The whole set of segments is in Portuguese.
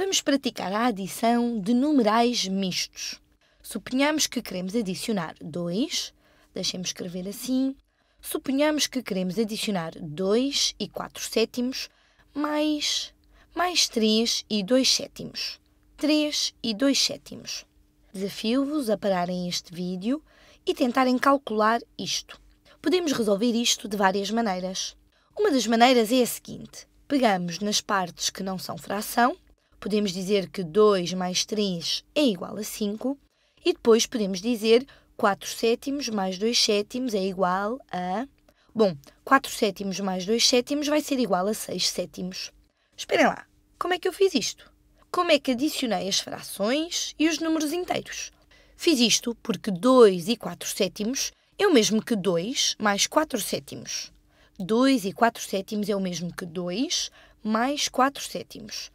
Vamos praticar a adição de numerais mistos. Suponhamos que queremos adicionar 2, deixemos escrever assim. Suponhamos que queremos adicionar 2 e 4 sétimos, mais, mais 3 e 2 sétimos. 3 e 2 sétimos. Desafio-vos a pararem este vídeo e tentarem calcular isto. Podemos resolver isto de várias maneiras. Uma das maneiras é a seguinte: pegamos nas partes que não são fração podemos dizer que 2 mais 3 é igual a 5 e depois podemos dizer 4 sétimos mais 2 sétimos é igual a. Bom, 4 sétimos mais 2 sétimos vai ser igual a 6 sétimos. Esperem lá, como é que eu fiz isto? Como é que adicionei as frações e os números inteiros? Fiz isto porque 2 e 4 sétimos é o mesmo que 2 mais 4 sétimos. 2 e 4 sétimos é o mesmo que 2 mais 4 sétimos.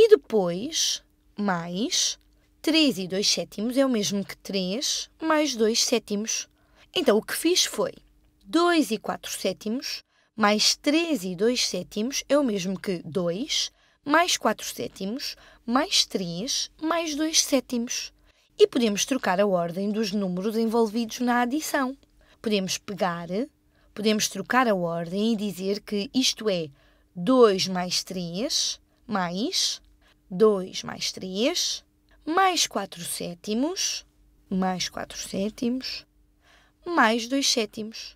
E depois, mais 3 e 2 sétimos é o mesmo que 3 mais 2 sétimos. Então, o que fiz foi 2 e 4 sétimos mais 3 e 2 sétimos é o mesmo que 2 mais 4 sétimos mais 3 mais 2 sétimos. E podemos trocar a ordem dos números envolvidos na adição. Podemos pegar, podemos trocar a ordem e dizer que isto é 2 mais 3 mais 2 mais 3, mais 4 sétimos, mais 4 sétimos, mais 2 sétimos,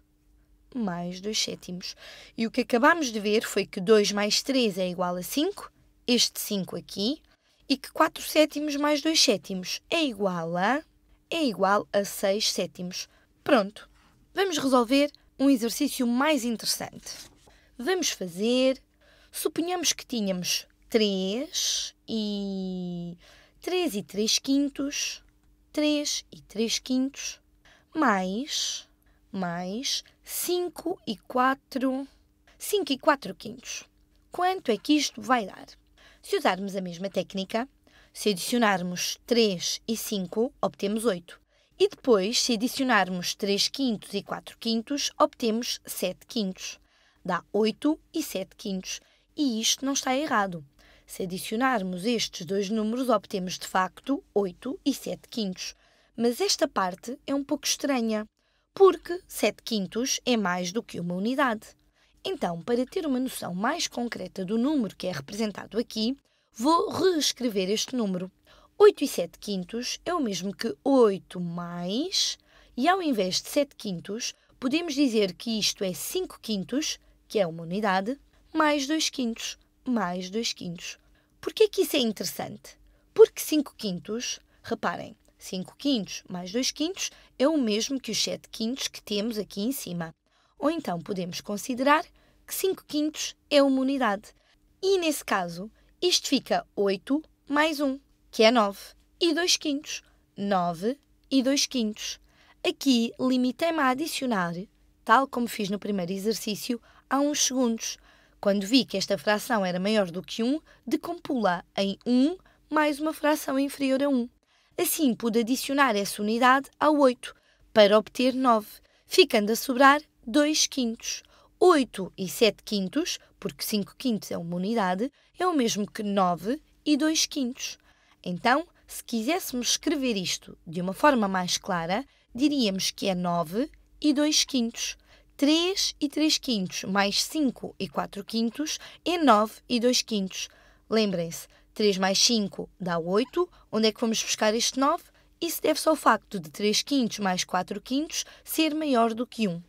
mais 2 sétimos. E o que acabámos de ver foi que 2 mais 3 é igual a 5, este 5 aqui, e que 4 sétimos mais 2 sétimos é igual a é igual a 6 sétimos. Pronto. Vamos resolver um exercício mais interessante. Vamos fazer. Suponhamos que tínhamos 3 e 3 e 3 quintos, 3 e 3 quintos, mais, mais 5 e 4, 5 e 4 quintos. Quanto é que isto vai dar? Se usarmos a mesma técnica, se adicionarmos 3 e 5, obtemos 8. E depois, se adicionarmos 3 quintos e 4 quintos, obtemos 7 quintos. Dá 8 e 7 quintos. E isto não está errado. Se adicionarmos estes dois números, obtemos de facto 8 e 7 quintos. Mas esta parte é um pouco estranha, porque 7 quintos é mais do que uma unidade. Então, para ter uma noção mais concreta do número que é representado aqui, vou reescrever este número. 8 e 7 quintos é o mesmo que 8 mais, e ao invés de 7 quintos, podemos dizer que isto é 5 quintos, que é uma unidade, mais 2 quintos, mais 2 quintos. Por que isso é interessante? Porque 5 quintos, reparem, 5 quintos mais 2 quintos é o mesmo que os 7 quintos que temos aqui em cima. Ou então podemos considerar que 5 quintos é uma unidade. E nesse caso, isto fica 8 mais 1, que é 9, e 2 quintos, 9 e 2 quintos. Aqui limitei-me a adicionar, tal como fiz no primeiro exercício, há uns segundos, quando vi que esta fração era maior do que 1, decompula em 1 mais uma fração inferior a 1. Assim, pude adicionar essa unidade a 8 para obter 9, ficando a sobrar 2 quintos. 8 e 7 quintos, porque 5 quintos é uma unidade, é o mesmo que 9 e 2 quintos. Então, se quiséssemos escrever isto de uma forma mais clara, diríamos que é 9 e 2 quintos, 3 e 3 quintos, mais 5 e 4 quintos, é 9 e 2 quintos. Lembrem-se, 3 mais 5 dá 8. Onde é que vamos buscar este 9? Isso deve-se ao facto de 3 quintos mais 4 quintos ser maior do que 1.